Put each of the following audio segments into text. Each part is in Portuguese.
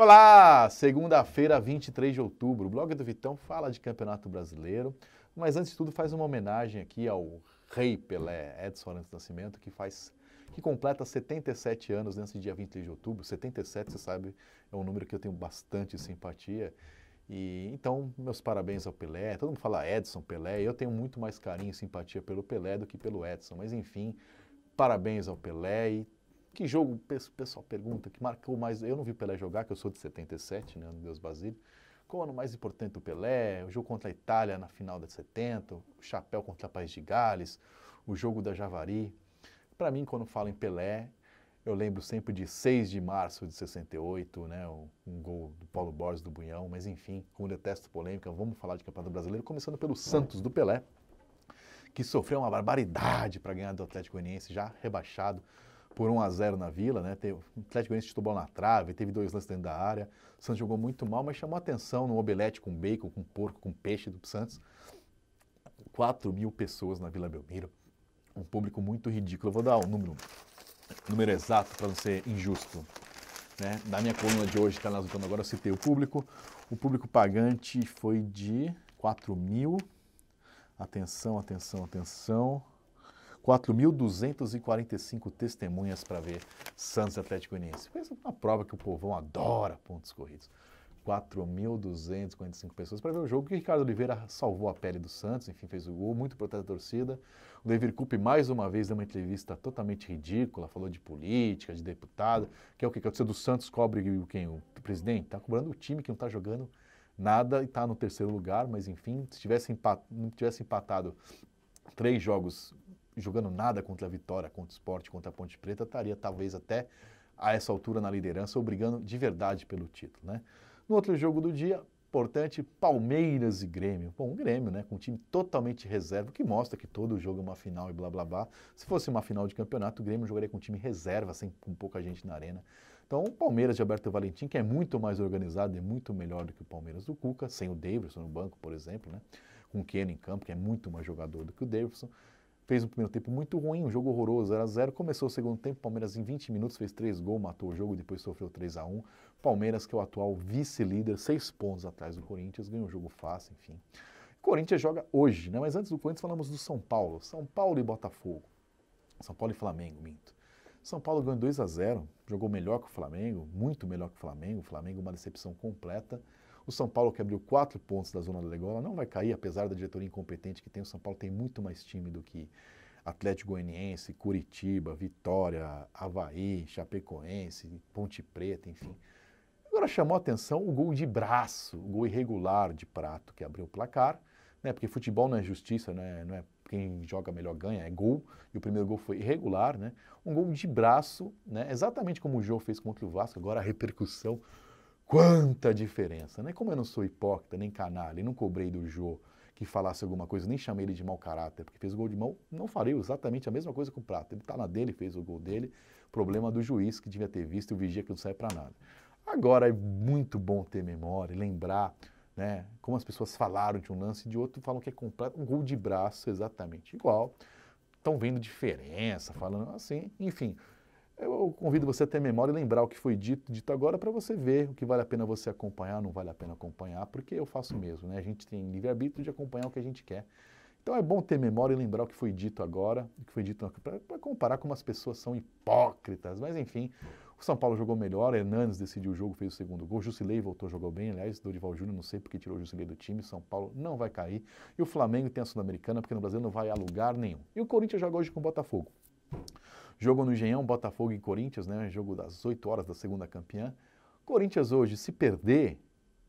Olá! Segunda-feira, 23 de outubro. O blog do Vitão fala de Campeonato Brasileiro, mas antes de tudo faz uma homenagem aqui ao Rei Pelé, Edson Arantes Nascimento, que faz que completa 77 anos nesse dia 23 de outubro. 77, você sabe, é um número que eu tenho bastante simpatia. E então, meus parabéns ao Pelé. Todo mundo fala Edson, Pelé. Eu tenho muito mais carinho e simpatia pelo Pelé do que pelo Edson, mas enfim, parabéns ao Pelé e que jogo, pessoal pergunta, que marcou mais. Eu não vi o Pelé jogar, que eu sou de 77, né? Ano Deus Basílio. Qual o ano mais importante do Pelé? O jogo contra a Itália na final de 70, o chapéu contra a País de Gales, o jogo da Javari. Para mim, quando falo em Pelé, eu lembro sempre de 6 de março de 68, né, o um gol do Paulo Borges do Bunhão, mas enfim, como detesto polêmica, vamos falar de Campeonato Brasileiro, começando pelo Santos do Pelé, que sofreu uma barbaridade para ganhar do Atlético Goianiense, já rebaixado por 1 a 0 na Vila, né? Teve, o Atlético Goianiense titubeou na trave, teve dois lances dentro da área. O Santos jogou muito mal, mas chamou atenção no obelete com bacon, com porco, com peixe do Santos. 4 mil pessoas na Vila Belmiro. Um público muito ridículo. Eu vou dar um número, um número exato para não ser injusto. Né? Da minha coluna de hoje, tá Canal Lutando Agora, eu citei o público. O público pagante foi de 4 mil. Atenção, atenção, atenção. 4.245 testemunhas para ver Santos Atlético Goianiense. Foi uma prova que o povão adora pontos corridos. 4.245 pessoas para ver o jogo. que Ricardo Oliveira salvou a pele do Santos, enfim, fez o gol, muito protesto da torcida. O David Coupe, mais uma vez, deu uma entrevista totalmente ridícula, falou de política, de deputado, que é o que? aconteceu do Santos cobre quem? O presidente? Está cobrando o time que não está jogando nada e está no terceiro lugar, mas enfim, se tivesse, tivesse empatado três jogos jogando nada contra a Vitória, contra o Esporte, contra a Ponte Preta, estaria talvez até a essa altura na liderança, obrigando de verdade pelo título, né? No outro jogo do dia, importante, Palmeiras e Grêmio. Bom, o Grêmio, né, com um time totalmente reserva, que mostra que todo jogo é uma final e blá blá blá. Se fosse uma final de campeonato, o Grêmio jogaria com um time reserva, sem com pouca gente na arena. Então, o Palmeiras de Alberto Valentim, que é muito mais organizado e é muito melhor do que o Palmeiras do Cuca, sem o Davidson no banco, por exemplo, né? Com o Keno em campo, que é muito mais jogador do que o Davidson. Fez um primeiro tempo muito ruim, um jogo horroroso, 0 a 0 Começou o segundo tempo, Palmeiras em 20 minutos fez 3 gols, matou o jogo, depois sofreu 3 a 1 Palmeiras, que é o atual vice-líder, 6 pontos atrás do Corinthians, ganhou um jogo fácil, enfim. O Corinthians joga hoje, né? mas antes do Corinthians falamos do São Paulo. São Paulo e Botafogo. São Paulo e Flamengo, minto. São Paulo ganhou 2 a 0 jogou melhor que o Flamengo, muito melhor que o Flamengo. O Flamengo uma decepção completa. O São Paulo, que abriu quatro pontos da zona da degola, não vai cair, apesar da diretoria incompetente que tem. O São Paulo tem muito mais time do que Atlético Goianiense, Curitiba, Vitória, Havaí, Chapecoense, Ponte Preta, enfim. Agora chamou a atenção o gol de braço, o gol irregular de Prato, que abriu o placar, né? porque futebol não é justiça, né? não é quem joga melhor ganha, é gol, e o primeiro gol foi irregular, né? um gol de braço, né? exatamente como o João fez contra o Vasco, agora a repercussão Quanta diferença, né? Como eu não sou hipócrita, nem canalha, não cobrei do Jô que falasse alguma coisa, nem chamei ele de mau caráter, porque fez o gol de mão, não farei exatamente a mesma coisa com o Prato. Ele está na dele, fez o gol dele, problema do juiz que devia ter visto e o vigia que não sai para nada. Agora é muito bom ter memória, lembrar, né, como as pessoas falaram de um lance e de outro, falam que é completo, um gol de braço exatamente igual. Estão vendo diferença, falando assim, enfim, eu convido você a ter memória e lembrar o que foi dito, dito agora para você ver o que vale a pena você acompanhar, não vale a pena acompanhar, porque eu faço mesmo, né? A gente tem livre-arbítrio de acompanhar o que a gente quer. Então é bom ter memória e lembrar o que foi dito agora, o que foi dito para comparar como as pessoas são hipócritas. Mas enfim, o São Paulo jogou melhor, Hernandes decidiu o jogo, fez o segundo gol, Jusilei voltou, jogou bem, aliás, Dorival Júnior, não sei porque tirou o Jusilei do time, São Paulo não vai cair. E o Flamengo tem a Sul-Americana, porque no Brasil não vai a lugar nenhum. E o Corinthians joga hoje com o Botafogo. Jogo no Engenhão, Botafogo e Corinthians, né? Jogo das 8 horas da segunda campeã. Corinthians hoje, se perder,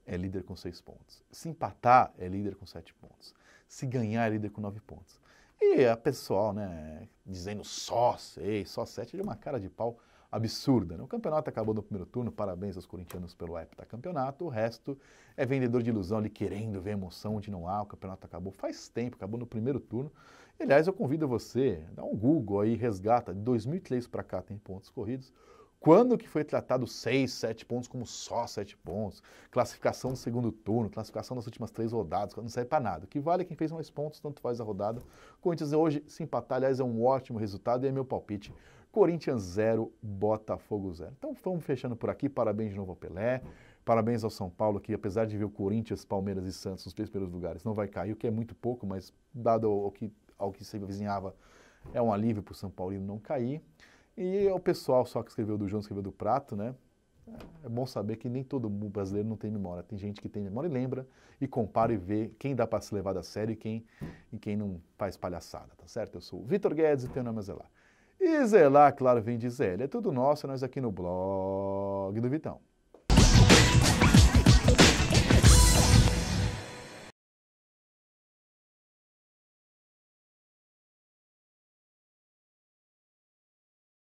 é líder com 6 pontos. Se empatar, é líder com 7 pontos. Se ganhar, é líder com 9 pontos. E a pessoal, né, dizendo só 6, só 7, é de uma cara de pau absurda. Né? O campeonato acabou no primeiro turno, parabéns aos corintianos pelo heptacampeonato. O resto é vendedor de ilusão ali querendo ver emoção onde não há. O campeonato acabou faz tempo, acabou no primeiro turno. E, aliás, eu convido você, dá um Google aí, resgata, de 2003 para cá tem pontos corridos. Quando que foi tratado 6, 7 pontos como só 7 pontos? Classificação do segundo turno, classificação das últimas três rodadas, não serve para nada. O que vale é quem fez mais pontos, tanto faz a rodada. O Corinthians hoje, se empatar, aliás, é um ótimo resultado e é meu palpite Corinthians 0, Botafogo 0. Então vamos fechando por aqui. Parabéns de novo ao Pelé. Parabéns ao São Paulo, que apesar de ver o Corinthians, Palmeiras e Santos nos três primeiros lugares, não vai cair, o que é muito pouco, mas dado ao que, ao que se vizinhava, é um alívio para o São Paulino não cair. E ao pessoal só que escreveu do João, escreveu do Prato, né? É, é bom saber que nem todo brasileiro não tem memória. Tem gente que tem memória e lembra, e compara e vê quem dá para se levar da sério e quem, e quem não faz palhaçada, tá certo? Eu sou o Vitor Guedes e tenho nome a é zelar. E zelar, claro, vem de Zélia. É tudo nosso, nós aqui no blog do Vitão.